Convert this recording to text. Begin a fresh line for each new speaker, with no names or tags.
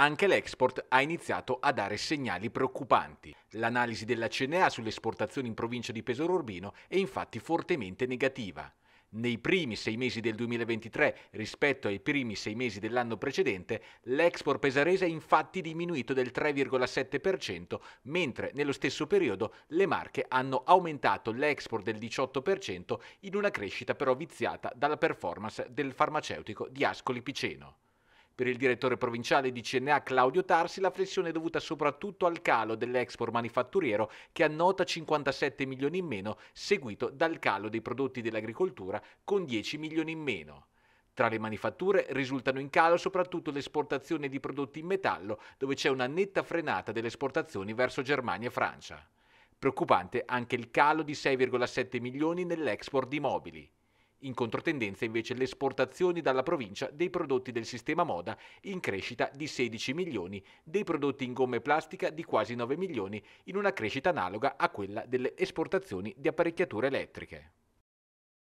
anche l'export ha iniziato a dare segnali preoccupanti. L'analisi della CNA sulle esportazioni in provincia di Pesaro Urbino è infatti fortemente negativa. Nei primi sei mesi del 2023 rispetto ai primi sei mesi dell'anno precedente, l'export pesarese è infatti diminuito del 3,7%, mentre nello stesso periodo le marche hanno aumentato l'export del 18% in una crescita però viziata dalla performance del farmaceutico di Ascoli Piceno. Per il direttore provinciale di CNA Claudio Tarsi la flessione è dovuta soprattutto al calo dell'export manifatturiero che annota 57 milioni in meno, seguito dal calo dei prodotti dell'agricoltura con 10 milioni in meno. Tra le manifatture risultano in calo soprattutto l'esportazione di prodotti in metallo, dove c'è una netta frenata delle esportazioni verso Germania e Francia. Preoccupante anche il calo di 6,7 milioni nell'export di mobili. In controtendenza invece le esportazioni dalla provincia dei prodotti del sistema moda in crescita di 16 milioni, dei prodotti in gomme plastica di quasi 9 milioni, in una crescita analoga a quella delle esportazioni di apparecchiature elettriche.